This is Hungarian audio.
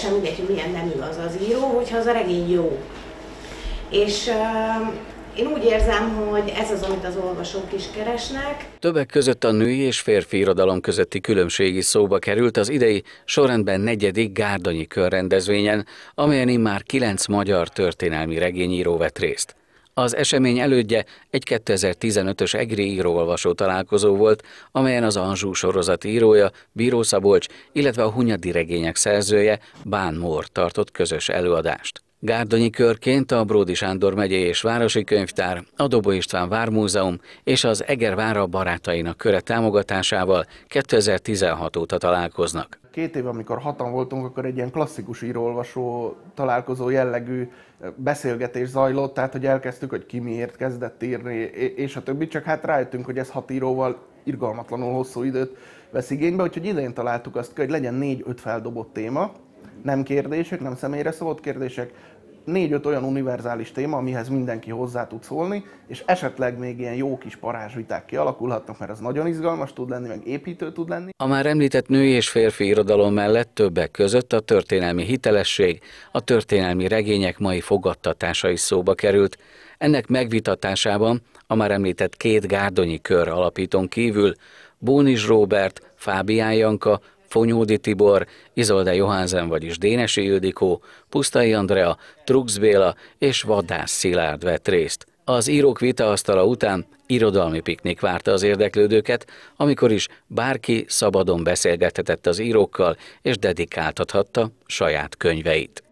teljesen mindegy, hogy milyen nemű az az író, hogyha az a regény jó. És uh, én úgy érzem, hogy ez az, amit az olvasók is keresnek. Többek között a női és férfi irodalom közötti különbség is szóba került az idei sorrendben negyedik Gárdanyi körrendezvényen, amelyen immár kilenc magyar történelmi regényíró vett részt. Az esemény elődje egy 2015-ös EGRI íróolvasó találkozó volt, amelyen az Anzsú sorozat írója, Bíró Szabolcs, illetve a Hunyadi regények szerzője, Bán Mór tartott közös előadást. Gárdonyi körként a Bródi Sándor megyei és városi könyvtár, a Dobó István Vármúzeum és az Eger vára barátainak köre támogatásával 2016 óta találkoznak két év, amikor hatan voltunk, akkor egy ilyen klasszikus író-olvasó találkozó jellegű eh, beszélgetés zajlott, tehát hogy elkezdtük, hogy ki miért kezdett írni, és a többi, csak hát rájöttünk, hogy ez hat íróval irgalmatlanul hosszú időt vesz igénybe, úgyhogy idén találtuk azt hogy legyen négy-öt feldobott téma, nem kérdések, nem személyre szólt kérdések, négy-öt olyan univerzális téma, amihez mindenki hozzá tud szólni, és esetleg még ilyen jó kis parázsviták kialakulhatnak, mert az nagyon izgalmas tud lenni, meg építő tud lenni. A már említett női és férfi irodalom mellett többek között a történelmi hitelesség, a történelmi regények mai fogadtatása is szóba került. Ennek megvitatásában a már említett két gárdonyi kör alapítón kívül Bónis Róbert, Fábián Janka, Fonyódi Tibor, Izolde Johansen vagyis Dénesi Ildikó, Pusztai Andrea, Trux Béla és Vadász Szilárd vett részt. Az írók vitaasztala után irodalmi piknik várta az érdeklődőket, amikor is bárki szabadon beszélgethetett az írókkal és dedikáltathatta saját könyveit.